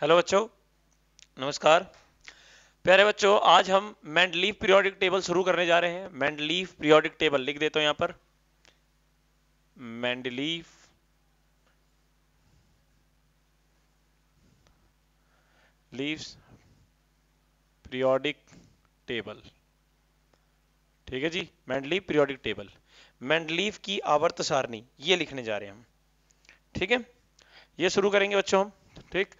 Hello बच्चों नमस्कार प्यारे बच्चों आज हम मैंडलीफ पीरियोडिक टेबल शुरू करने जा रहे हैं मैंडलीफ पीरियोडिक टेबल लिख देता हूं यहां पर मैंडलीफ लीव्स पीरियोडिक टेबल ठीक है जी मैंडलीव पीरियोडिक टेबल मैंडलीव की आवर्त सारणी ये लिखने जा रहे हैं हम ठीक है ये शुरू करेंगे बच्चों हम ठीक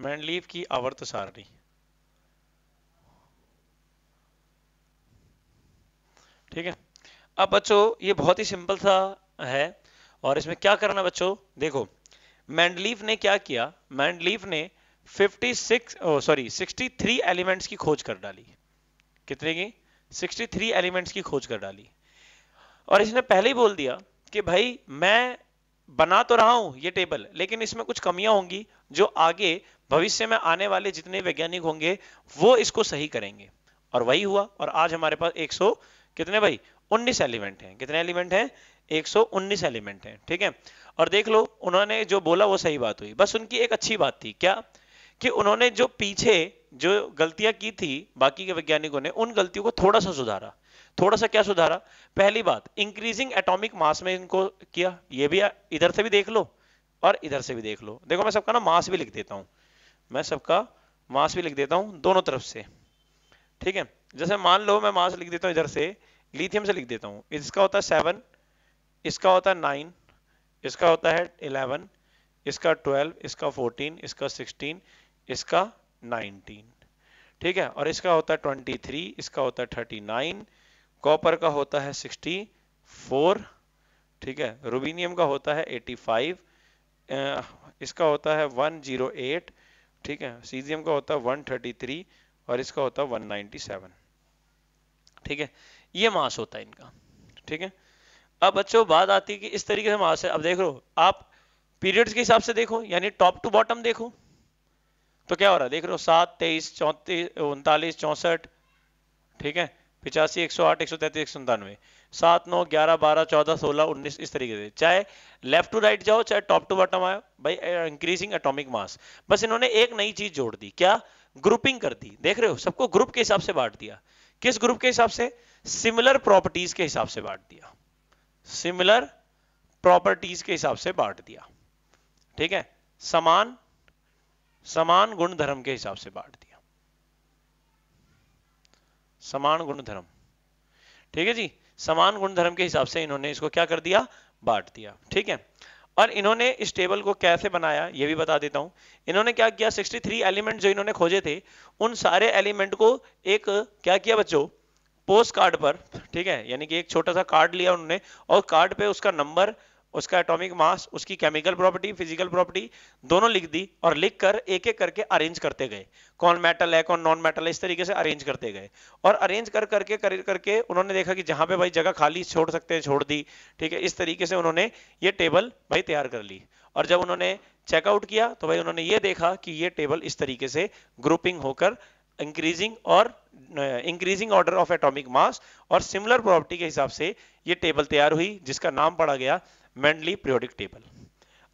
मैंडलीव की आवर्त सारणी ठीक है अब बच्चों ये बहुत ही सिंपल सा है और इसमें क्या करना बच्चों देखो मैंडलीव ने क्या किया मैंडलीव ने 56 ओ सॉरी 63 एलिमेंट्स की खोज कर डाली कितने की 63 एलिमेंट्स की खोज कर डाली और इसने पहले ही बोल दिया कि भाई मैं बना तो रहा हूं ये टेबल लेकिन इसमें कुछ कमियां होंगी जो आगे भविष्य में आने वाले जितने वैज्ञानिक होंगे वो इसको सही करेंगे और वही हुआ और आज हमारे पास 100 कितने भाई 19 एलिमेंट हैं कितने एलिमेंट हैं 119 एलिमेंट हैं ठीक है और देख लो उन्होंने जो बोला वो सही बात हुई बस उनकी एक अच्छी बात थी क्या कि उन्होंने जो पीछे जो गलतियां की थी बाकी के वैज्ञानिकों ने उन गलतियों को थोड़ा सा सुधारा थोड़ा सा क्या सुधारा पहली बात इंक्रीजिंग एटॉमिक मास में इनको किया ये भी इधर से भी देख लो और इधर से भी देख लो देखो मैं सबका ना मास भी लिख देता हूं मैं सबका मास भी लिख देता हूँ दोनों तरफ से ठीक है जैसे मान लो मैं मास लिख देता हूँ इधर से लिथियम से लिख देता हूँ इसका होता है सेवन इसका होता है नाइन इसका होता है इलेवन इसका ट्वेल्व इसका फोर्टीन इसका सिक्सटीन इसका नाइनटीन ठीक है और इसका होता है ट्वेंटी थ्री इसका होता है थर्टी नाइन कॉपर का होता है सिक्सटी फोर ठीक है रूबीनियम का होता है एटी फाइव इसका होता है वन जीरो एट ठीक है सीजियम का होता है 133 और इसका होता है 197 ठीक है ये मास होता है इनका ठीक है अब बच्चों बात आती है कि इस तरीके से मास है अब देख लो आप पीरियड्स के हिसाब से देखो यानी टॉप टू बॉटम देखो तो क्या हो रहा है देख लो सात तेईस चौतीस उनतालीस चौसठ ठीक है पिचासी एक सौ आठ एक सौ तैंतीस एक सौ संतानवे सात नौ ग्यारह बारह चौदह सोलह उन्नीस इस तरीके से चाहे लेफ्ट टू राइट जाओ चाहे टॉप टू बॉटम आओ भाई इंक्रीजिंग एटॉमिक मास बस इन्होंने एक नई चीज जोड़ दी क्या ग्रुपिंग कर दी देख रहे हो सबको ग्रुप के हिसाब से बांट दिया किस ग्रुप के हिसाब से सिमिलर प्रॉपर्टीज के हिसाब से बांट दिया सिमिलर प्रॉपर्टीज के हिसाब से बांट दिया ठीक है समान समान गुण धर्म के हिसाब से बांट दिया समान गुणधर्म ठीक है जी समान गुणधर्म के हिसाब से इन्होंने इसको क्या कर दिया बांट दिया ठीक है और इन्होंने इस टेबल को कैसे बनाया ये भी बता देता हूं इन्होंने क्या किया 63 एलिमेंट जो इन्होंने खोजे थे उन सारे एलिमेंट को एक क्या किया बच्चों पोस्ट कार्ड पर ठीक है यानी कि एक छोटा सा कार्ड लिया उन्होंने और कार्ड पे उसका नंबर उसका एटॉमिक मास उसकी केमिकल प्रॉपर्टी फिजिकल प्रॉपर्टी दोनों लिख दी और लिख कर एक एक करके अरेंज करते गए कौन मेटल है कौन नॉन मेटल है इस तरीके से अरेंज करते गए और अरेंज कर करके कर करके उन्होंने देखा कि जहां पे भाई जगह खाली छोड़ सकते हैं छोड़ दी ठीक है इस तरीके से उन्होंने ये टेबल भाई तैयार कर ली और जब उन्होंने चेकआउट किया तो भाई उन्होंने ये देखा कि ये टेबल इस तरीके से ग्रुपिंग होकर इंक्रीजिंग और increasing order of atomic mass और सिमिलर प्रॉपर्टी के हिसाब से ये टेबल तैयार हुई जिसका नाम पड़ा गया मेंडली प्रियोडिक टेबल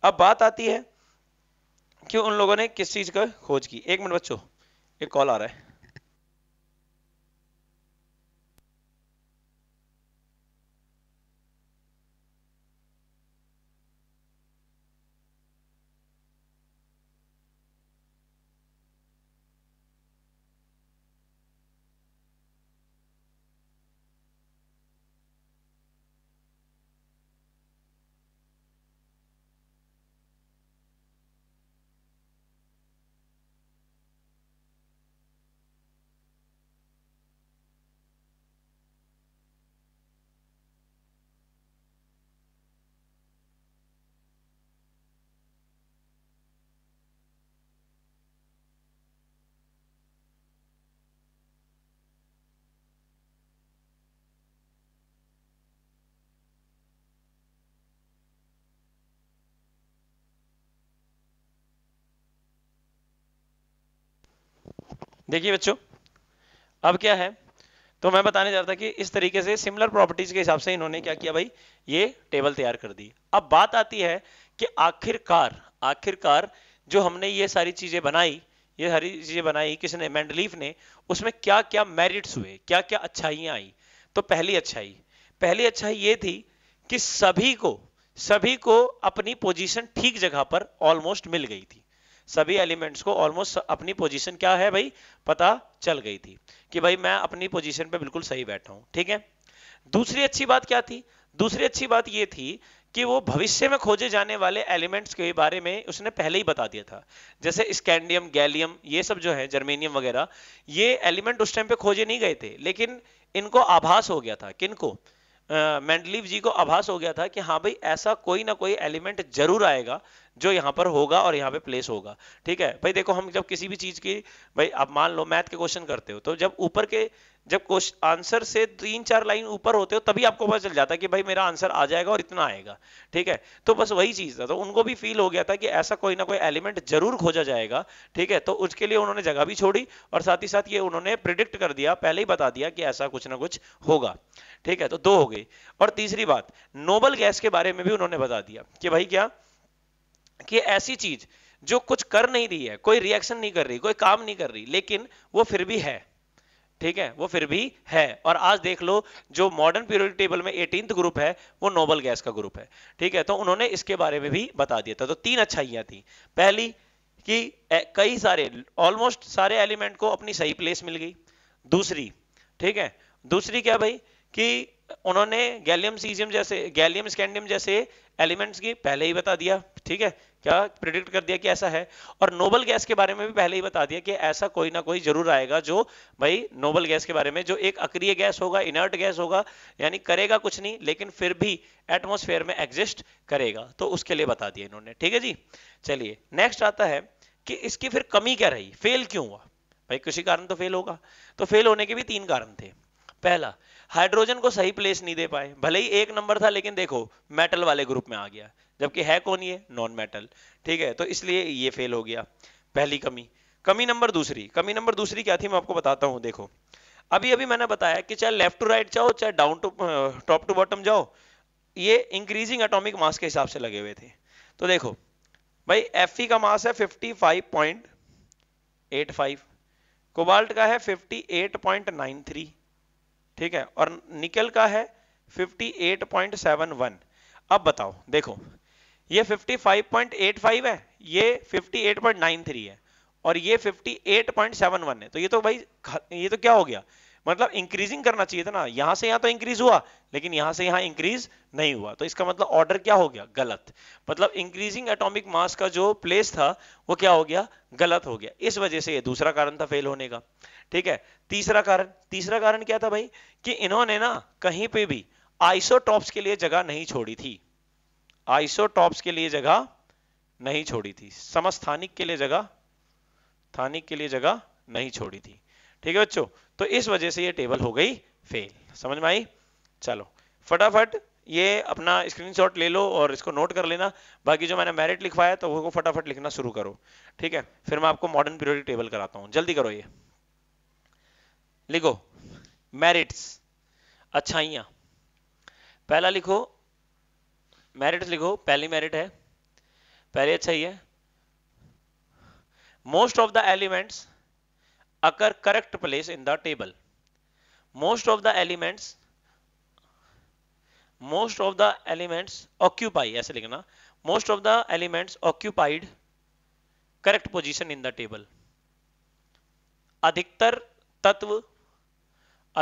अब बात आती है कि उन लोगों ने किस चीज का खोज की एक मिनट बच्चों एक कॉल आ रहा है देखिए बच्चों अब क्या है तो मैं बताने जा रहा था कि इस तरीके से सिमिलर प्रॉपर्टीज के हिसाब से इन्होंने क्या किया भाई ये टेबल तैयार कर दी अब बात आती है कि आखिरकार आखिरकार जो हमने ये सारी चीजें बनाई ये सारी चीजें बनाई किसने मैंडलीफ ने उसमें क्या क्या मेरिट्स हुए क्या क्या अच्छाइयां आई तो पहली अच्छाई पहली अच्छाई ये थी कि सभी को सभी को अपनी पोजिशन ठीक जगह पर ऑलमोस्ट मिल गई थी सभी एलिमेंट्स को ऑलमोस्ट अपनी पोजीशन क्या है भाई पता चल गई थी कि भाई मैं अपनी पोजीशन पे बिल्कुल सही बैठा हूं ठीक है दूसरी अच्छी बात क्या थी दूसरी अच्छी बात ये थी कि वो भविष्य में खोजे जाने वाले एलिमेंट्स के बारे में उसने पहले ही बता दिया था जैसे स्कैंडियम गैलियम ये सब जो है जर्मेनियम वगैरह ये एलिमेंट उस टाइम पे खोजे नहीं गए थे लेकिन इनको आभास हो गया था किनको मेंडलीव जी को आभास हो गया था कि हाँ भाई ऐसा कोई ना कोई एलिमेंट जरूर आएगा जो यहाँ पर होगा और यहाँ पे प्लेस होगा ठीक है भाई देखो हम जब किसी भी चीज की भाई आप मान लो मैथ के क्वेश्चन करते हो तो जब ऊपर के जब क्वेश्चन आंसर से तीन चार लाइन ऊपर होते हो तभी आपको पता चल जाता है कि भाई मेरा आंसर आ जाएगा और इतना आएगा ठीक है तो बस वही चीज था तो उनको भी फील हो गया था कि ऐसा कोई ना कोई एलिमेंट जरूर खोजा जाएगा ठीक है तो उसके लिए उन्होंने जगह भी छोड़ी और साथ ही साथ ये उन्होंने प्रिडिक्ट कर दिया पहले ही बता दिया कि ऐसा कुछ ना कुछ होगा ठीक है तो दो हो गई और तीसरी बात नोबल गैस के बारे में भी उन्होंने बता दिया कि भाई क्या कि ऐसी चीज जो कुछ कर नहीं रही है कोई रिएक्शन नहीं कर रही कोई काम नहीं कर रही लेकिन वो फिर भी है ठीक है वो फिर भी है और आज देख लो जो मॉडर्न प्योरिटी टेबल में एटीन ग्रुप है वो नोबल गैस का ग्रुप है ठीक है तो उन्होंने इसके बारे में भी बता दिया था तो तीन अच्छाइयां थी पहली कि कई सारे ऑलमोस्ट सारे एलिमेंट को अपनी सही प्लेस मिल गई दूसरी ठीक है दूसरी क्या भाई कि उन्होंने गैलियम सीजियम जैसे गैलियम स्कैंडियम जैसे एलिमेंट्स की पहले ही बता दिया ठीक है क्या प्रिडिक्ट कर दिया कि ऐसा है और नोबल गैस के बारे में भी पहले ही बता दिया कि ऐसा कोई ना कोई जरूर आएगा जो भाई नोबल गैस के बारे में जो एक अक्रिय गैस होगा इनर्ट गैस होगा यानी करेगा कुछ नहीं लेकिन फिर भी एटमोस्फेयर में एग्जिस्ट करेगा तो उसके लिए बता दिया इन्होंने ठीक है जी चलिए नेक्स्ट आता है कि इसकी फिर कमी क्या रही फेल क्यों हुआ भाई किसी कारण तो फेल होगा तो फेल होने के भी तीन कारण थे पहला हाइड्रोजन को सही प्लेस नहीं दे पाए भले ही एक नंबर था लेकिन देखो मेटल वाले ग्रुप में आ गया जबकि है कौन ये नॉन मेटल ठीक है तो इसलिए ये फेल हो गया पहली कमी कमी नंबर दूसरी कमी नंबर दूसरी क्या थी मैं आपको बताता हूं देखो अभी अभी मैंने बताया कि चाहे लेफ्ट टू राइट जाओ चाहे down to top to bottom जाओ ये इंक्रीजिंग एटॉमिक मास के हिसाब से लगे हुए थे तो देखो भाई एफ का मास है 55.85 कोबाल्ट का है 58.93 ठीक है और निकल का है 58.71 अब बताओ देखो ये 55.85 है ये 58.93 है और ये 58.71 है तो ये तो भाई ये तो क्या हो गया मतलब इंक्रीजिंग करना चाहिए था ना यहां से यहां तो इंक्रीज हुआ लेकिन यहां से यहां इंक्रीज नहीं हुआ तो इसका मतलब ऑर्डर क्या हो गया गलत मतलब इंक्रीजिंग एटॉमिक मास का जो प्लेस था वो क्या हो गया गलत हो गया इस वजह से ये दूसरा कारण था फेल होने का ठीक है तीसरा कारण तीसरा कारण क्या था भाई कि इन्होंने ना कहीं पे भी आइसोटॉप्स के लिए जगह नहीं छोड़ी थी आइसोटॉप्स के लिए जगह नहीं छोड़ी थी समस्थानिक के लिए जगह थानिक के लिए जगह नहीं छोड़ी थी ठीक है बच्चों तो इस वजह से ये टेबल हो गई फेल समझ में आई चलो फटाफट ये अपना स्क्रीनशॉट ले लो और इसको नोट कर लेना बाकी जो मैंने मेरिट लिखवाया तो वो फटाफट लिखना शुरू करो ठीक है फिर मैं आपको मॉडर्न पीरियोडिक टेबल कराता हूं जल्दी करो ये लिखो मेरिट्स अच्छाइयाँ पहला लिखो मेरिट लिखो पहली मेरिट है पहले अच्छा ही है most of the elements occur correct place in the table most of the elements most of the elements occupy ऐसे लिखना most of the elements occupied correct position in the table अधिकतर तत्व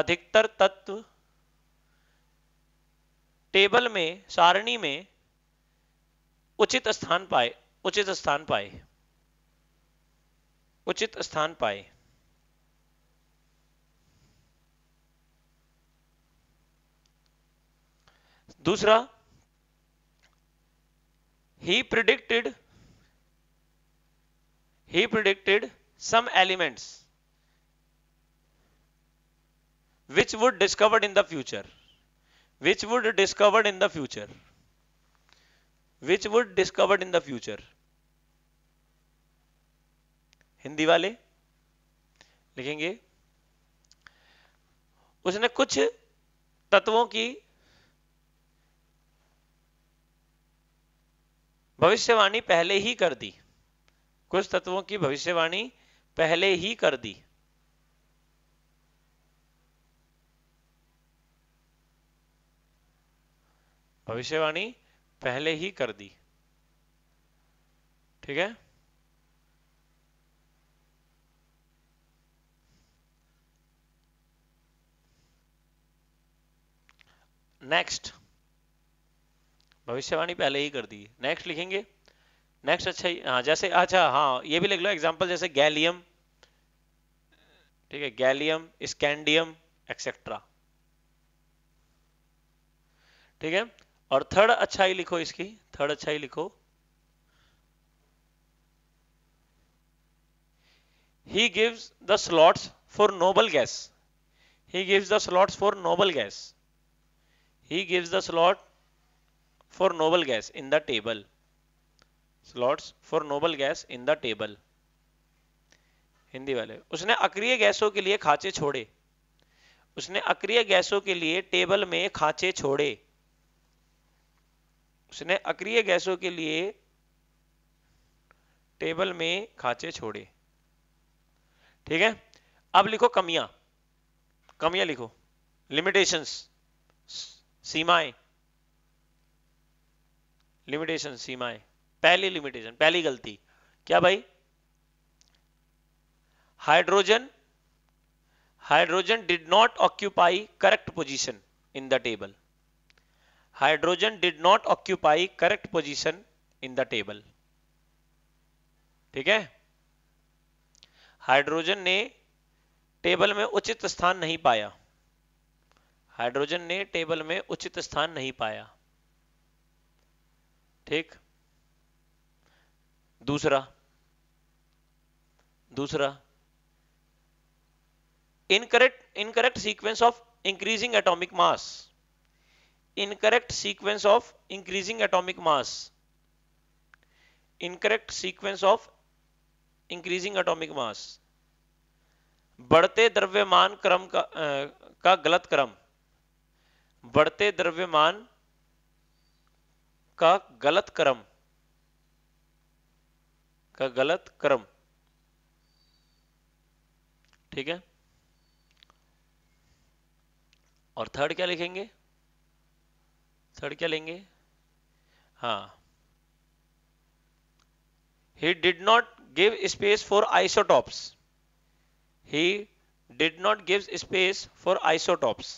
अधिकतर तत्व टेबल में सारणी में उचित स्थान पाए उचित स्थान पाए उचित स्थान पाए दूसरा he predicted he predicted some elements which would discovered in the future which would discovered in the future which would discovered in the future Hindi वाले लिखेंगे उसने कुछ तत्वों की भविष्यवाणी पहले ही कर दी कुछ तत्वों की भविष्यवाणी पहले ही कर दी भविष्यवाणी पहले ही कर दी ठीक है नेक्स्ट भविष्यवाणी पहले ही कर दी नेक्स्ट लिखेंगे नेक्स्ट अच्छा हाँ जैसे अच्छा हाँ ये भी लिख लो एग्जांपल जैसे गैलियम ठीक है गैलियम स्कैंडियम एक्सेट्रा ठीक है और थर्ड अच्छाई लिखो इसकी थर्ड अच्छाई लिखो he gives the slots for noble gas he gives the slots for noble gas he gives the slot for noble gas in the table slots for noble gas in the table Hindi वाले उसने अक्रिय गैसों के लिए खाचे छोड़े उसने अक्रिय गैसों के लिए टेबल में खाचे छोड़े उसने अक्रिय गैसों के लिए टेबल में खांचे छोड़े ठीक है अब लिखो कमियां कमियां लिखो लिमिटेशंस सीमाएं लिमिटेशन सीमाएं पहली लिमिटेशन पहली गलती क्या भाई hydrogen hydrogen did not occupy correct position in the table hydrogen did not occupy correct position in the table ठीक है हाइड्रोजन ने टेबल में उचित स्थान नहीं पाया हाइड्रोजन ने टेबल में उचित स्थान नहीं पाया ठीक दूसरा दूसरा incorrect incorrect sequence of increasing atomic mass incorrect sequence of increasing atomic mass incorrect sequence of increasing atomic mass बढ़ते द्रव्यमान क्रम का, आ, का गलत क्रम बढ़ते द्रव्यमान का गलत क्रम का गलत क्रम ठीक है और थर्ड क्या लिखेंगे थर्ड क्या लेंगे हाँ he did not give space for isotopes he did not give space for isotopes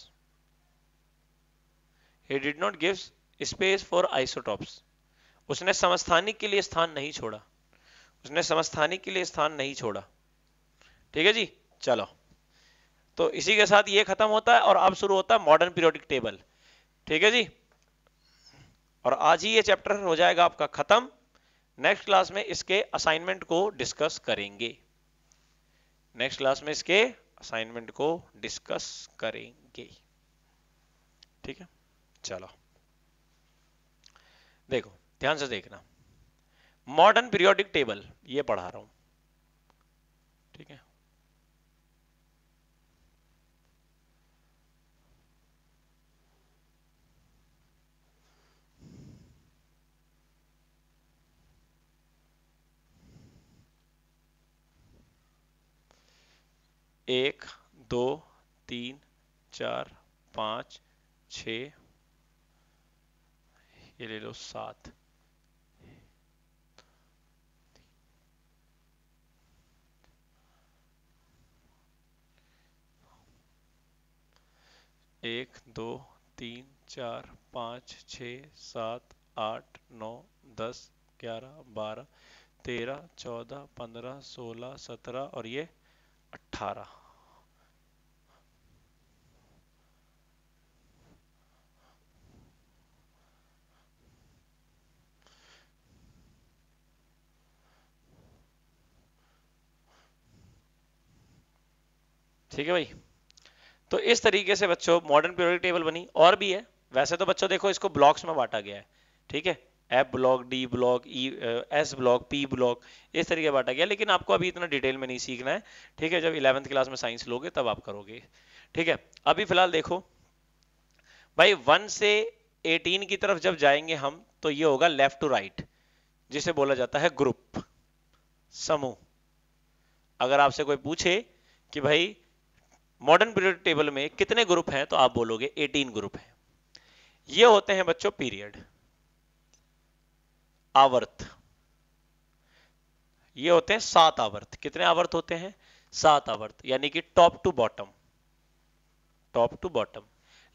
he did not give space for isotopes उसने समस्थानिक के लिए स्थान नहीं छोड़ा उसने समस्थानिक के लिए स्थान नहीं छोड़ा ठीक है जी चलो तो इसी के साथ ये खत्म होता है और अब शुरू होता है मॉडर्न पीरियोडिक टेबल ठीक है जी और आज ही ये चैप्टर हो जाएगा आपका खत्म नेक्स्ट क्लास में इसके असाइनमेंट को डिस्कस करेंगे नेक्स्ट क्लास में इसके असाइनमेंट को डिस्कस करेंगे ठीक है चलो देखो ध्यान से देखना मॉडर्न पीरियोडिक टेबल ये पढ़ा रहा हूं ठीक है एक दो तीन चार पाँच छ ये ले लो सात एक दो तीन चार पाँच छ सात आठ नौ दस ग्यारह बारह तेरह चौदह पंद्रह सोलह सत्रह और ये अठारह ठीक है भाई तो इस तरीके से बच्चों मॉडर्न प्योरिटी टेबल बनी और भी है वैसे तो बच्चों देखो इसको ब्लॉक्स में बांटा गया है ठीक है F block D block E S block P block इस तरीके बांटा गया लेकिन आपको अभी इतना डिटेल में नहीं सीखना है ठीक है जब इलेवंथ क्लास में साइंस लोगे तब आप करोगे ठीक है अभी फिलहाल देखो भाई वन से एटीन की तरफ जब जाएंगे हम तो ये होगा लेफ्ट टू राइट जिसे बोला जाता है ग्रुप समूह अगर आपसे कोई पूछे कि भाई मॉडर्न पीरियड टेबल में कितने ग्रुप हैं तो आप बोलोगे 18 ग्रुप हैं ये होते हैं बच्चों पीरियड आवर्त ये होते हैं सात आवर्त कितने आवर्त होते हैं सात आवर्त यानी कि top to bottom top to bottom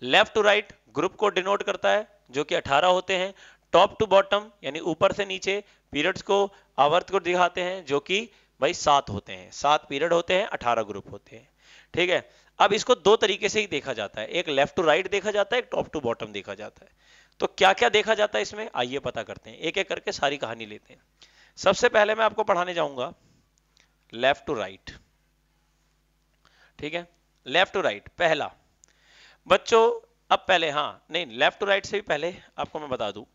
left to right group को डिनोट करता है जो कि 18 होते हैं टॉप टू बॉटम यानी ऊपर से नीचे पीरियड्स को आवर्त को दिखाते हैं जो कि भाई सात होते हैं सात पीरियड होते हैं अठारह ग्रुप होते हैं ठीक है अब इसको दो तरीके से ही देखा जाता है एक लेफ्ट टू राइट देखा जाता है एक टॉप टू बॉटम देखा जाता है तो क्या क्या देखा जाता है इसमें आइए पता करते हैं एक एक करके सारी कहानी लेते हैं सबसे पहले मैं आपको पढ़ाने जाऊंगा लेफ्ट टू राइट ठीक है लेफ्ट टू राइट पहला बच्चों अब पहले हाँ नहीं लेफ्ट टू राइट से भी पहले आपको मैं बता दू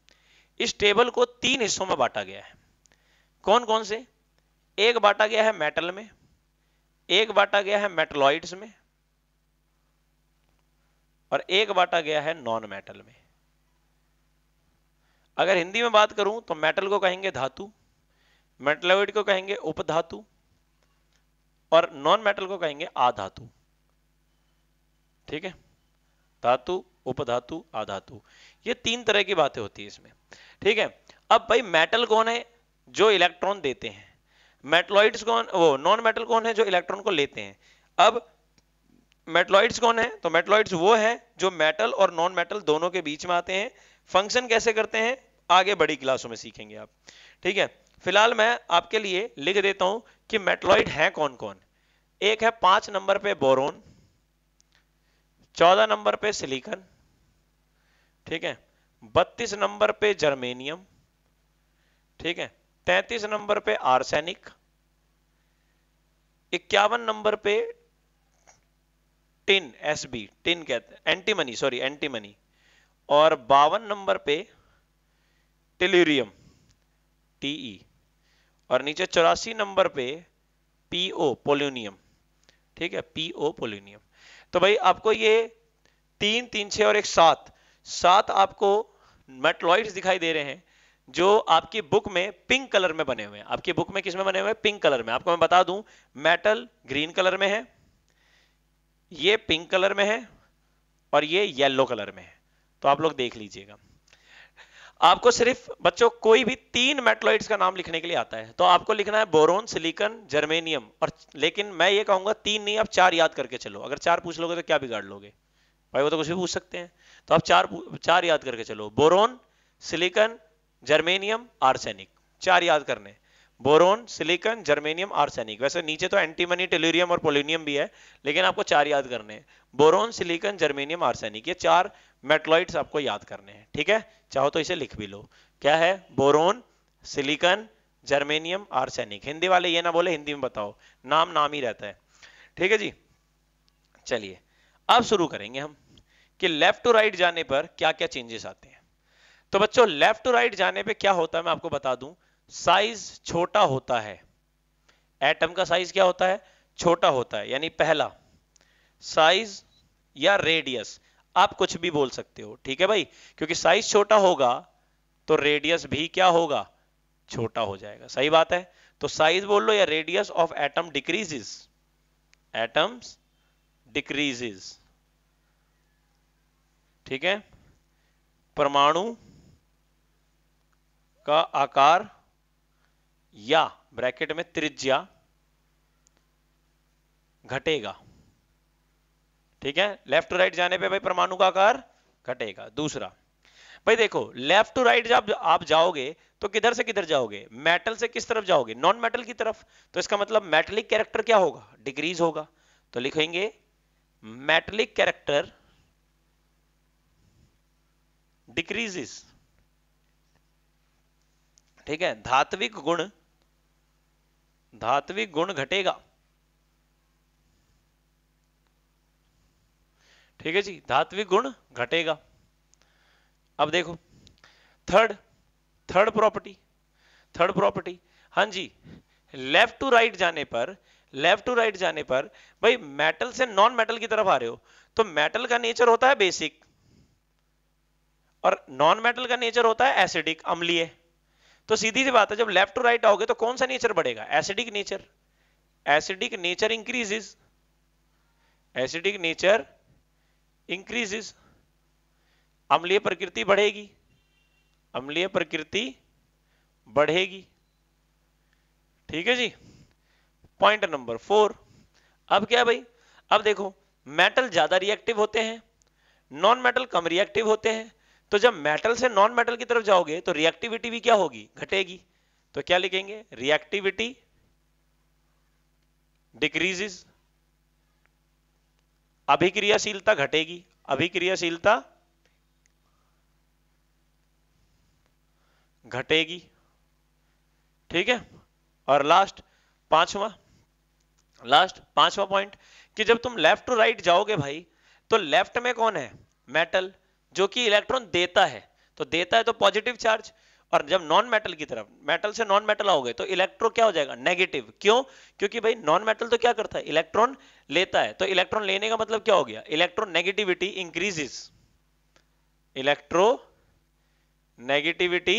इस टेबल को तीन हिस्सों में बांटा गया है कौन कौन से एक बांटा गया है मेटल में एक बांटा गया है मेटलॉइड्स में और एक बांटा गया है नॉन मेटल में अगर हिंदी में बात करूं तो मेटल को कहेंगे धातु मेटलोइड को कहेंगे उपधातु और नॉन मेटल को कहेंगे आधातु ठीक है धातु उपधातु आधातु ये तीन तरह की बातें होती है इसमें ठीक है अब भाई मेटल कौन है जो इलेक्ट्रॉन देते हैं मेटलॉइड्स कौन वो नॉन मेटल कौन है जो इलेक्ट्रॉन को लेते हैं अब मेटलॉइड्स कौन है तो मेटलॉइड्स वो है जो मेटल और नॉन मेटल दोनों के बीच में आते हैं फंक्शन कैसे करते हैं आगे बड़ी क्लासों में सीखेंगे आप ठीक है फिलहाल मैं आपके लिए लिख देता हूं कि मेटलॉइड है कौन कौन एक है पांच नंबर पे बोरोन चौदह नंबर पे सिलिकन ठीक है बत्तीस नंबर पे जर्मेनियम ठीक है तैतीस नंबर पे आर्सेनिक इक्यावन नंबर पे टिन एस बी टिन कहते हैं एंटीमनी सॉरी एंटीमनी और बावन नंबर पे टिल्यूरियम टीई e. और नीचे चौरासी नंबर पे पीओ पोल्यूनियम ठीक है पीओ पोल्यूनियम तो भाई आपको ये तीन तीन छः और एक सात सात आपको मेटलॉइड दिखाई दे रहे हैं जो आपकी बुक में पिंक कलर में बने हुए हैं आपकी बुक में किसमें बने हुए हैं पिंक कलर में आपको मैं बता दूं मेटल ग्रीन कलर में है ये पिंक कलर में है और ये येलो कलर में है तो आप लोग देख लीजिएगा आपको सिर्फ बच्चों कोई भी तीन मेटलॉइड्स का नाम लिखने के लिए आता है तो आपको लिखना है बोरोन सिलिकन जर्मेनियम और लेकिन मैं ये कहूंगा तीन नहीं आप चार याद करके चलो अगर चार पूछ लोगे तो क्या बिगाड़ लोगे भाई वो तो कुछ भी पूछ सकते हैं तो आप चार चार याद करके चलो बोरोन सिलिकन जर्मेनियम आर्सेनिक चार याद करने बोरोन सिलिकन जर्मेनियम आर्सेनिक वैसे नीचे तो एंटीमनी टेलीरियम और पोलिनियम भी है लेकिन आपको चार याद करने हैं बोरोन सिलिकन जर्मेनियम आर्सेनिक ये चार मेटलॉइड्स आपको याद करने हैं ठीक है चाहो तो इसे लिख भी लो क्या है boron silicon germanium arsenic Hindi वाले ये ना बोले हिंदी में बताओ नाम नाम ही रहता है ठीक है जी चलिए अब शुरू करेंगे हम कि लेफ्ट टू राइट जाने पर क्या क्या चेंजेस आते हैं तो बच्चों लेफ्ट टू राइट जाने पे क्या होता है मैं आपको बता दूं साइज छोटा होता है एटम का साइज क्या होता है छोटा होता है यानी पहला साइज या रेडियस आप कुछ भी बोल सकते हो ठीक है भाई क्योंकि साइज छोटा होगा तो रेडियस भी क्या होगा छोटा हो जाएगा सही बात है तो साइज बोल लो या radius of atom decreases atoms decreases ठीक है परमाणु का आकार या ब्रैकेट में त्रिज्या घटेगा ठीक है लेफ्ट टू राइट जाने पे भाई परमाणु का आकार घटेगा दूसरा भाई देखो लेफ्ट टू राइट जब आप जाओगे तो किधर से किधर जाओगे मेटल से किस तरफ जाओगे नॉन मेटल की तरफ तो इसका मतलब मेटलिक कैरेक्टर क्या होगा डिग्रीज होगा तो लिखेंगे मेटलिक कैरेक्टर डिक्रीजेस ठीक है धात्विक गुण धात्विक गुण घटेगा ठीक है जी धात्विक गुण घटेगा अब देखो third third property third property हां जी लेफ्ट टू राइट जाने पर लेफ्ट टू राइट जाने पर भाई मेटल से नॉन मेटल की तरफ आ रहे हो तो मेटल का नेचर होता है बेसिक और नॉन मेटल का नेचर होता है एसिडिक अम्लीय तो सीधी सी बात है जब लेफ्ट टू राइट आओगे तो कौन सा नेचर बढ़ेगा acidic nature acidic nature increases acidic nature increases अम्लीय प्रकृति बढ़ेगी अम्लीय प्रकृति बढ़ेगी ठीक है जी पॉइंट नंबर फोर अब क्या भाई अब देखो मेटल ज्यादा रिएक्टिव होते हैं नॉन मेटल कम रिएक्टिव होते हैं तो जब मेटल से नॉन मेटल की तरफ जाओगे तो रिएक्टिविटी भी क्या होगी घटेगी तो क्या लिखेंगे रिएक्टिविटी डिक्रीजेस अभिक्रियाशीलता घटेगी अभिक्रियाशीलता घटेगी ठीक है और लास्ट पांचवा लास्ट पांचवा पॉइंट कि जब तुम लेफ्ट टू राइट जाओगे भाई तो लेफ्ट में कौन है मेटल जो कि इलेक्ट्रॉन देता है तो देता है तो पॉजिटिव चार्ज और जब नॉन मेटल की तरफ मेटल से नॉन मेटल आओगे तो इलेक्ट्रो क्या हो जाएगा नेगेटिव क्यों क्योंकि भाई नॉन मेटल तो क्या करता है इलेक्ट्रॉन लेता है तो इलेक्ट्रॉन लेने का मतलब क्या हो गया electronegativity increases electronegativity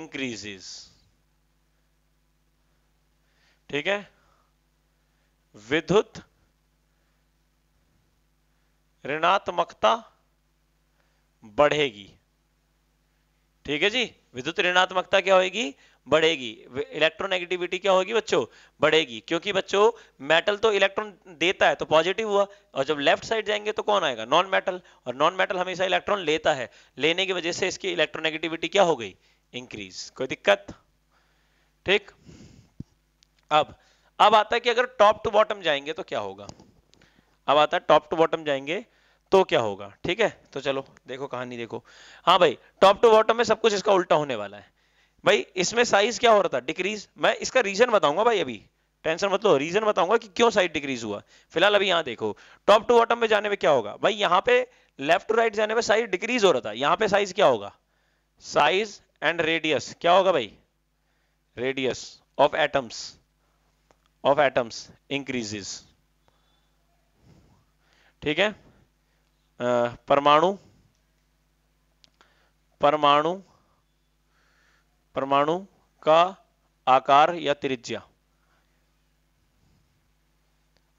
increases ठीक है विद्युत ऋणात्मकता बढ़ेगी ठीक है जी विद्युत ऋणात्मकता क्या होगी बढ़ेगी इलेक्ट्रोनेगेटिविटी क्या होगी बच्चों बढ़ेगी क्योंकि बच्चों मेटल तो इलेक्ट्रॉन देता है तो पॉजिटिव हुआ और जब लेफ्ट साइड जाएंगे तो कौन आएगा नॉन मेटल और नॉन मेटल हमेशा इलेक्ट्रॉन लेता है लेने की वजह से इसकी इलेक्ट्रोनेगेटिविटी क्या हो गई इंक्रीज कोई दिक्कत ठीक अब अब आता है कि अगर टॉप टू बॉटम जाएंगे तो क्या होगा अब आता है टॉप टू बॉटम जाएंगे तो क्या होगा ठीक है तो चलो देखो कहानी देखो हाँ भाई टॉप टू बॉटम में सब कुछ इसका उल्टा होने वाला है भाई इसमें साइज क्या हो रहा था डिक्रीज मैं इसका रीजन बताऊंगा भाई अभी टेंशन मत लो रीजन बताऊंगा कि क्यों साइज डिक्रीज हुआ फिलहाल अभी यहाँ देखो टॉप टू बॉटम में जाने में क्या होगा भाई यहाँ पे लेफ्ट टू राइट जाने में साइज डिक्रीज हो रहा था यहाँ पे साइज क्या होगा साइज एंड रेडियस क्या होगा भाई radius of atoms of atoms increases ठीक है परमाणु परमाणु परमाणु का आकार या त्रिज्या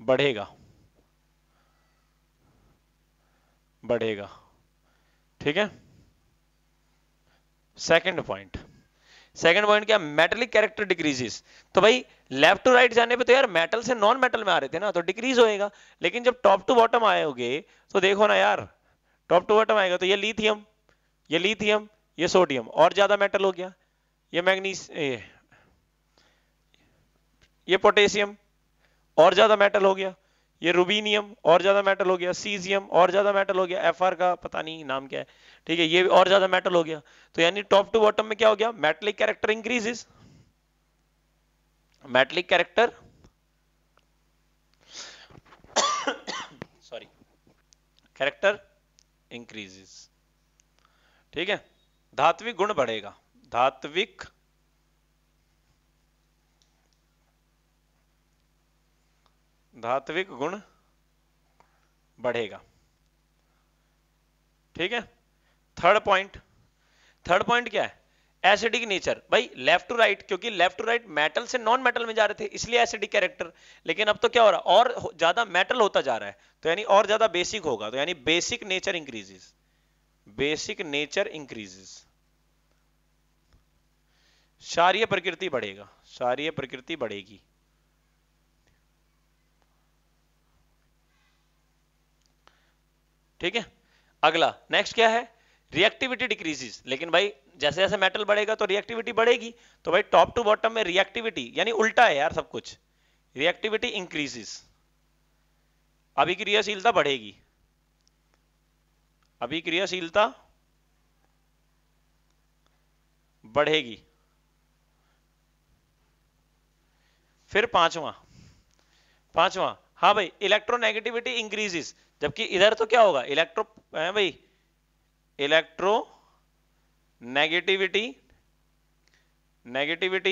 बढ़ेगा बढ़ेगा ठीक है सेकंड पॉइंट सेकंड पॉइंट क्या मेटलिक कैरेक्टर डिक्रीजेस तो भाई लेफ्ट टू राइट जाने पे तो यार मेटल से नॉन मेटल में आ रहे थे ना तो डिक्रीज होएगा लेकिन जब टॉप टू बॉटम आए तो देखो ना यार टॉप टू बॉटम आएगा तो ये लिथियम ये लिथियम ये सोडियम और ज्यादा मेटल हो गया ये मैग्नीस ये, ये पोटेशियम और ज्यादा मेटल हो गया ये रूबीनियम और ज्यादा मेटल हो गया सीजियम और ज्यादा मेटल हो गया एफ का पता नहीं नाम क्या है ठीक है ये और ज्यादा मेटल हो गया तो यानी टॉप टू बॉटम में क्या हो गया metallic character increases metallic character sorry character increases ठीक है धात्विक गुण बढ़ेगा धात्विक धात्विक गुण बढ़ेगा ठीक है थर्ड पॉइंट थर्ड पॉइंट क्या है एसिडिक नेचर भाई लेफ्ट टू राइट क्योंकि लेफ्ट टू राइट मेटल से नॉन मेटल में जा रहे थे इसलिए एसिडिक कैरेक्टर लेकिन अब तो क्या हो रहा है और ज्यादा मेटल होता जा रहा है तो यानी और ज्यादा बेसिक होगा तो यानी basic nature increases basic nature increases क्षारीय प्रकृति बढ़ेगा क्षारीय प्रकृति बढ़ेगी ठीक है अगला नेक्स्ट क्या है रिएक्टिविटी डिक्रीजेस लेकिन भाई जैसे जैसे मेटल बढ़ेगा तो रिएक्टिविटी बढ़ेगी तो भाई टॉप टू बॉटम में रिएक्टिविटी यानी उल्टा है यार सब कुछ रिएक्टिविटी इंक्रीजेस अभी क्रियाशीलता बढ़ेगी अभी क्रियाशीलता बढ़ेगी फिर पांचवा पांचवा हाँ भाई इलेक्ट्रोनेगेटिविटी इंक्रीजेस जबकि इधर तो क्या होगा इलेक्ट्रो है भाई इलेक्ट्रो नेगेटिविटी नेगेटिविटी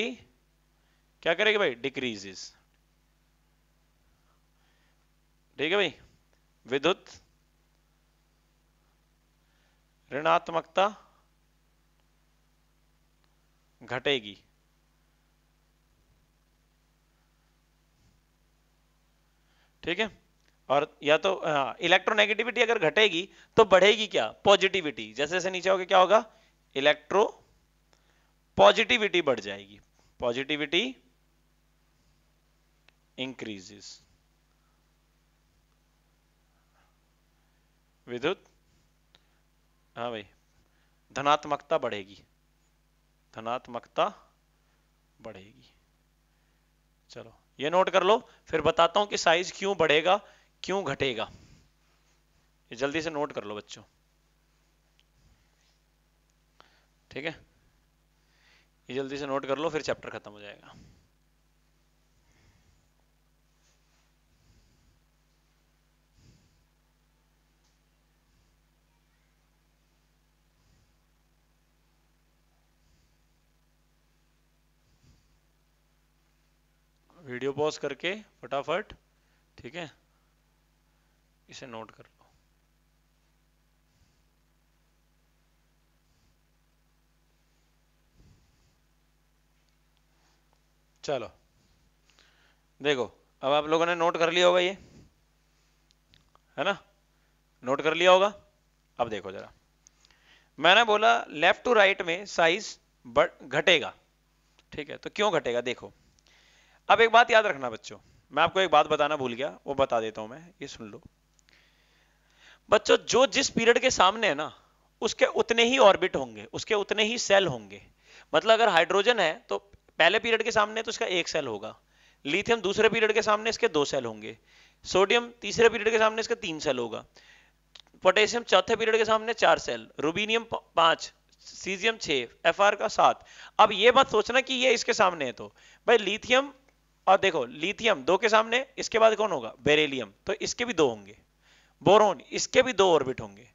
क्या करेगी भाई डिक्रीजेस ठीक है भाई विद्युत ऋणात्मकता घटेगी ठीक है और या तो इलेक्ट्रोनेगेटिविटी हाँ, अगर घटेगी तो बढ़ेगी क्या पॉजिटिविटी जैसे जैसे नीचे होगा क्या होगा इलेक्ट्रो पॉजिटिविटी बढ़ जाएगी पॉजिटिविटी इंक्रीजेस विद्युत हाँ भाई धनात्मकता बढ़ेगी धनात्मकता बढ़ेगी चलो ये नोट कर लो फिर बताता हूं कि साइज क्यों बढ़ेगा क्यों घटेगा ये जल्दी से नोट कर लो बच्चों ठीक है ये जल्दी से नोट कर लो फिर चैप्टर खत्म हो जाएगा वीडियो पॉज करके फटाफट ठीक है इसे नोट कर लो चलो देखो अब आप लोगों ने नोट कर लिया होगा ये है ना नोट कर लिया होगा अब देखो जरा मैंने बोला लेफ्ट टू राइट में साइज बढ़ घटेगा ठीक है तो क्यों घटेगा देखो अब एक बात याद रखना बच्चों मैं आपको एक बात बताना भूल गया वो बता देता हूं मैं ये सुन लो बच्चों जो जिस पीरियड के सामने है ना उसके उतने ही ऑर्बिट होंगे उसके उतने ही सेल होंगे मतलब अगर हाइड्रोजन है तो पहले पीरियड के सामने तो इसका एक सेल होगा लिथियम दूसरे पीरियड के सामने इसके दो सेल होंगे सोडियम तीसरे पीरियड के सामने इसका तीन सेल होगा पोटेशियम चौथे पीरियड के सामने चार सेल रूबीनियम पांच सीजियम छः का सात अब ये बात सोचना कि ये इसके सामने है तो भाई लिथियम और देखो लिथियम दो के सामने इसके बाद कौन होगा बेरेलियम तो इसके भी दो होंगे बोरोन इसके भी दो ऑर्बिट होंगे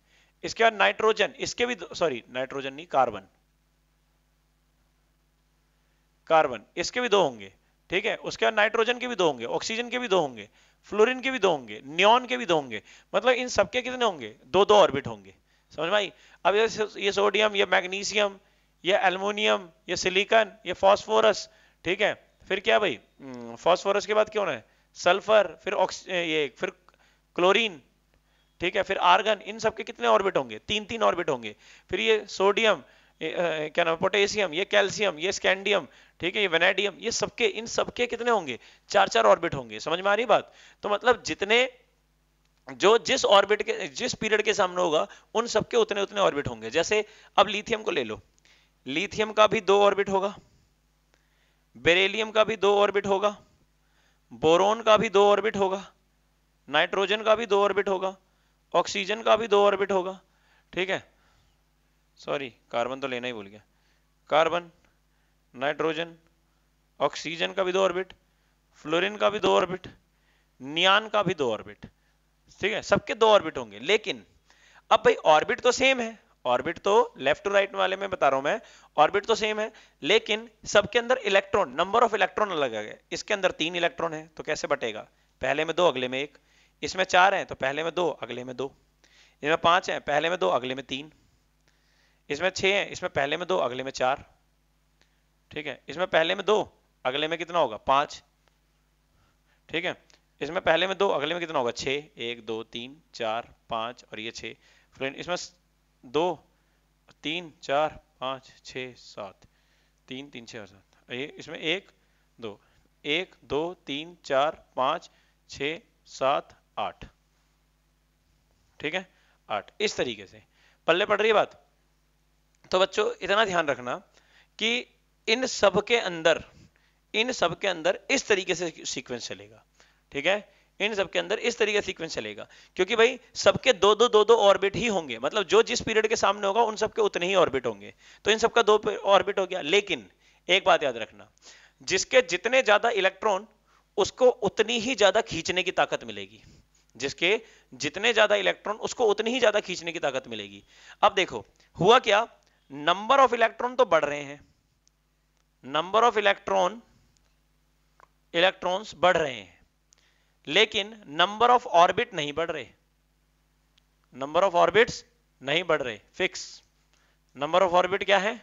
इसके बाद नाइट्रोजन इसके भी सॉरी नाइट्रोजन नहीं कार्बन कार्बन इसके भी दो होंगे ठीक है उसके बाद नाइट्रोजन के भी दो होंगे ऑक्सीजन के भी दो होंगे फ्लोरिन के भी दो होंगे न्योन के भी दो होंगे मतलब इन सबके कितने होंगे दो दो ऑर्बिट होंगे समझ भाई अब ये सोडियम ये मैग्नीशियम ये एल्मोनियम ये सिलिकन ये फॉस्फोरस ठीक है फिर क्या भाई हम्म, फॉस्फोरस के बाद क्यों है सल्फर फिर ये फिर क्लोरीन ठीक है फिर आर्गन इन सबके कितने ऑर्बिट होंगे तीन तीन ऑर्बिट होंगे फिर ये सोडियम क्या नाम पोटेशियम ये कैल्शियम ये स्कैंडियम ठीक है ये वेनेडियम ये सबके इन सबके कितने होंगे चार चार ऑर्बिट होंगे समझ में आ रही बात तो मतलब जितने जो जिस ऑर्बिट के जिस पीरियड के सामने होगा उन सबके उतने उतने ऑर्बिट होंगे जैसे अब लिथियम को ले लो लिथियम का भी दो ऑर्बिट होगा बेरेलियम का भी दो ऑर्बिट होगा बोरोन का भी दो ऑर्बिट होगा नाइट्रोजन का भी दो ऑर्बिट होगा ऑक्सीजन का भी दो ऑर्बिट होगा ठीक है सॉरी कार्बन तो लेना ही भूल गया कार्बन नाइट्रोजन ऑक्सीजन का भी दो ऑर्बिट फ्लोरीन का भी दो ऑर्बिट नियान का भी दो ऑर्बिट ठीक है सबके दो ऑर्बिट होंगे लेकिन अब भाई ऑर्बिट तो सेम है ऑर्बिट तो लेफ्ट टू राइट वाले में बता रहा हूं मैं ऑर्बिट तो सेम है लेकिन सबके अंदर इलेक्ट्रॉन नंबर ऑफ इलेक्ट्रॉन अलग है इसके अंदर तीन इलेक्ट्रॉन है तो कैसे बटेगा पहले में दो अगले में एक इसमें चार है तो पहले में दो अगले में दो इसमें पांच है पहले में दो अगले में तीन इसमें छह है इसमें पहले में दो अगले में चार ठीक है इसमें पहले में दो अगले में कितना होगा पांच ठीक है इसमें पहले में दो अगले में कितना होगा छ एक दो तीन चार पांच और ये छे फ्रेंड इसमें दो तीन चार पांच छ सात तीन तीन छह और सात ये इसमें एक दो एक दो तीन चार पांच छ सात आठ ठीक है आठ इस तरीके से पल्ले पड़ रही है बात तो बच्चों इतना ध्यान रखना कि इन सब के अंदर इन सब के अंदर इस तरीके से सीक्वेंस चलेगा ठीक है इन सब के अंदर इस तरीके सीक्वेंस चलेगा क्योंकि भाई सबके दो दो दो दो ऑर्बिट ही होंगे मतलब जो जिस पीरियड के सामने होगा उन सबके उतने ही ऑर्बिट होंगे तो इन सबका दो ऑर्बिट हो गया लेकिन एक बात याद रखना जिसके जितने ज्यादा इलेक्ट्रॉन उसको उतनी ही ज्यादा खींचने की ताकत मिलेगी जिसके जितने ज्यादा इलेक्ट्रॉन उसको उतनी ही ज्यादा खींचने की ताकत मिलेगी अब देखो हुआ क्या नंबर ऑफ इलेक्ट्रॉन तो बढ़ रहे हैं नंबर ऑफ इलेक्ट्रॉन इलेक्ट्रॉन्स बढ़ रहे हैं लेकिन नंबर ऑफ ऑर्बिट नहीं बढ़ रहे नंबर ऑफ ऑर्बिट्स नहीं बढ़ रहे फिक्स नंबर ऑफ ऑर्बिट क्या है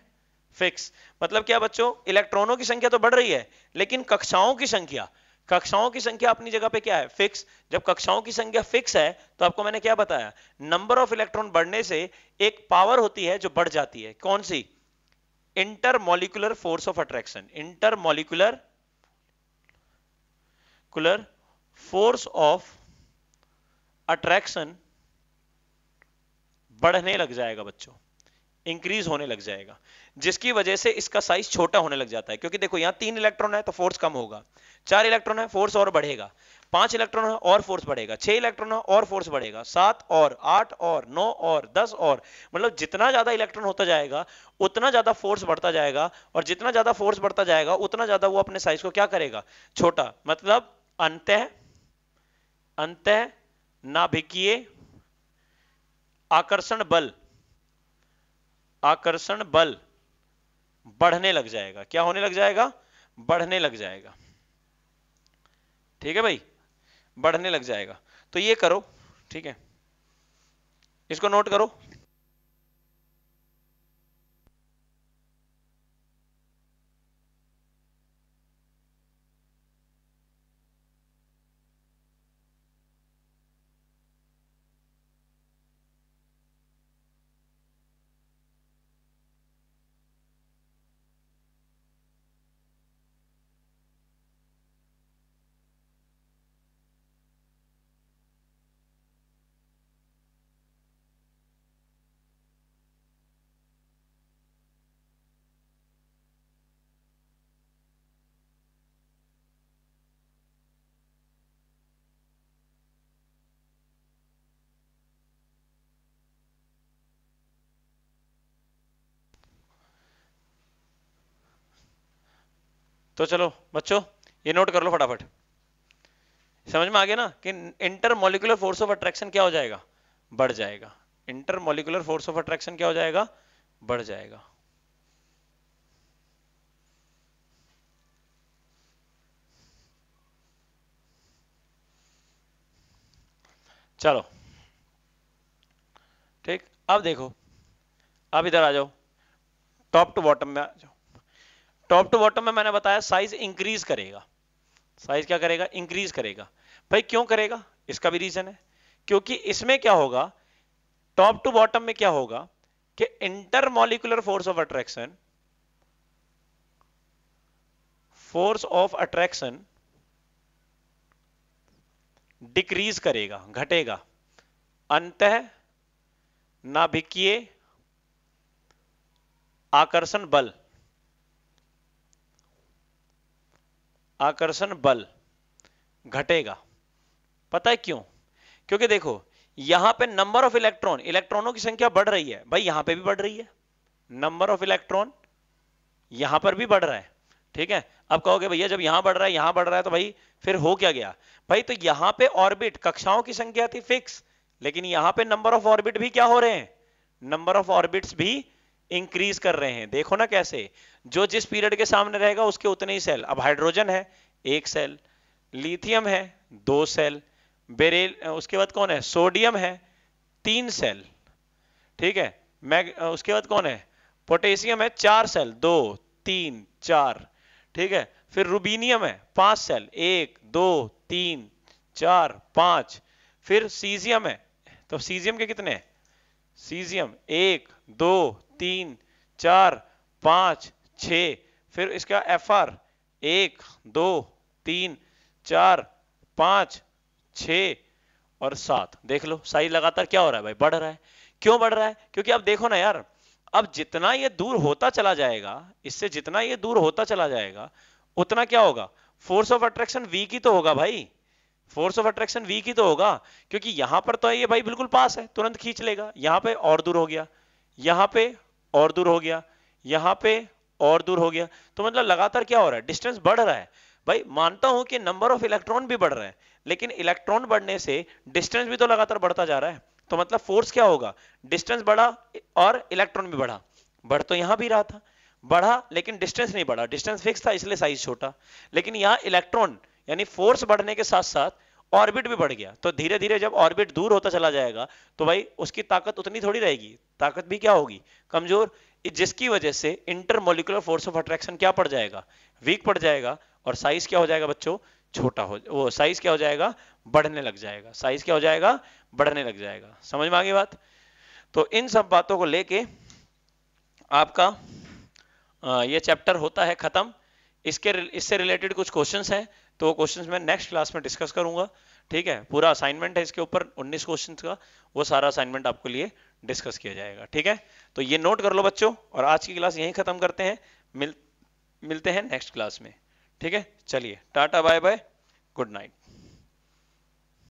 फिक्स मतलब क्या बच्चों इलेक्ट्रॉनों की संख्या तो बढ़ रही है लेकिन कक्षाओं की संख्या कक्षाओं की संख्या अपनी जगह पे क्या है फिक्स जब कक्षाओं की संख्या फिक्स है तो आपको मैंने क्या बताया नंबर ऑफ इलेक्ट्रॉन बढ़ने से एक पावर होती है जो बढ़ जाती है कौन सी intermolecular force of attraction intermolecular कुलर फोर्स ऑफ अट्रैक्शन बढ़ने लग जाएगा बच्चों इंक्रीज होने लग जाएगा जिसकी वजह से इसका साइज छोटा होने लग जाता है क्योंकि देखो यहाँ तीन इलेक्ट्रॉन है तो फोर्स कम होगा चार इलेक्ट्रॉन है फोर्स और बढ़ेगा पांच इलेक्ट्रॉन है और फोर्स बढ़ेगा छह इलेक्ट्रॉन है और फोर्स बढ़ेगा सात और आठ और नौ और दस और मतलब जितना ज्यादा इलेक्ट्रॉन होता जाएगा उतना ज्यादा फोर्स बढ़ता जाएगा और जितना ज्यादा फोर्स बढ़ता जाएगा उतना ज्यादा वो अपने साइज को क्या करेगा छोटा मतलब अंत अंत नाभिकीय आकर्षण बल आकर्षण बल बढ़ने लग जाएगा क्या होने लग जाएगा बढ़ने लग जाएगा ठीक है भाई बढ़ने लग जाएगा तो ये करो ठीक है इसको नोट करो तो चलो बच्चों ये नोट कर लो फटाफट समझ में आ गया ना कि intermolecular force of attraction क्या हो जाएगा बढ़ जाएगा intermolecular force of attraction क्या हो जाएगा बढ़ जाएगा चलो ठीक अब देखो अब इधर आ जाओ टॉप टू बॉटम में आ जाओ टॉप टू बॉटम में मैंने बताया साइज इंक्रीज करेगा साइज क्या करेगा इंक्रीज करेगा भाई क्यों करेगा इसका भी रीजन है क्योंकि इसमें क्या होगा टॉप टू बॉटम में क्या होगा कि intermolecular force of attraction force of attraction decrease करेगा घटेगा अंत नाभिकीय आकर्षण बल आकर्षण बल घटेगा पता है क्यों क्योंकि देखो यहां पे नंबर ऑफ इलेक्ट्रॉन इलेक्ट्रॉनों की संख्या बढ़ रही है भाई यहां पे भी बढ़ रही है नंबर ऑफ इलेक्ट्रॉन यहां पर भी बढ़ रहा है ठीक है अब कहोगे भैया जब यहां बढ़ रहा है यहां बढ़ रहा है तो भाई फिर हो क्या गया भाई तो यहां पे ऑर्बिट कक्षाओं की संख्या थी फिक्स लेकिन यहां पे नंबर ऑफ ऑर्बिट भी क्या हो रहे हैं नंबर ऑफ ऑर्बिट्स भी इंक्रीज कर रहे हैं देखो ना कैसे जो जिस पीरियड के सामने रहेगा उसके उतने ही सेल अब हाइड्रोजन है एक सेल लिथियम है दो सेल बेरेल उसके बाद कौन है सोडियम है तीन सेल ठीक है मैग उसके बाद कौन है पोटेशियम है चार सेल दो तीन चार ठीक है फिर रूबीनियम है पांच सेल एक दो तीन चार पांच फिर सीजियम है तो सीजियम के कितने सीजियम एक दो तीन चार पाँच छ फिर इसका एफ आर एक दो तीन चार पाँच छ और सात देख लो साइज लगातार क्या हो रहा है भाई बढ़ रहा है क्यों बढ़ रहा है क्योंकि आप देखो ना यार अब जितना ये दूर होता चला जाएगा इससे जितना ये दूर होता चला जाएगा उतना क्या होगा फोर्स ऑफ अट्रैक्शन वी की तो होगा भाई फोर्स ऑफ अट्रैक्शन वी की तो होगा क्योंकि यहां पर तो ये भाई बिल्कुल पास है तुरंत खींच लेगा यहां पे और दूर हो गया यहां पे और दूर हो गया यहाँ पे और दूर हो गया तो मतलब लगातार क्या हो रहा है डिस्टेंस बढ़ रहा है भाई मानता हूं कि नंबर ऑफ इलेक्ट्रॉन भी बढ़ रहे हैं लेकिन इलेक्ट्रॉन बढ़ने से डिस्टेंस भी तो लगातार बढ़ता जा रहा है तो मतलब फोर्स क्या होगा डिस्टेंस बढ़ा और इलेक्ट्रॉन भी बढ़ा बढ़ तो यहां भी रहा था बढ़ा लेकिन डिस्टेंस नहीं बढ़ा डिस्टेंस फिक्स था इसलिए साइज छोटा लेकिन यहां इलेक्ट्रॉन यानी फोर्स बढ़ने के साथ साथ ऑर्बिट भी बढ़ गया तो धीरे धीरे जब ऑर्बिट दूर होता चला जाएगा तो भाई उसकी ताकत उतनी थोड़ी रहेगी ताकत भी क्या होगी कमजोर जिसकी वजह से इंटरमोलिकुलर फोर्स ऑफ अट्रैक्शन क्या पड़ जाएगा वीक पड़ जाएगा और साइज क्या हो जाएगा बच्चों छोटा हो वो साइज क्या हो जाएगा बढ़ने लग जाएगा साइज क्या हो जाएगा बढ़ने लग जाएगा समझ में आगे बात तो इन सब बातों को लेके आपका ये चैप्टर होता है खत्म इसके इससे रिलेटेड कुछ क्वेश्चंस हैं तो क्वेश्चन मैं नेक्स्ट क्लास में डिस्कस करूंगा ठीक है पूरा असाइनमेंट है इसके ऊपर 19 क्वेश्चंस का वो सारा असाइनमेंट आपके लिए डिस्कस किया जाएगा ठीक है तो ये नोट कर लो बच्चों और आज की क्लास यहीं खत्म करते हैं मिल मिलते हैं नेक्स्ट क्लास में ठीक है चलिए tata bye bye good night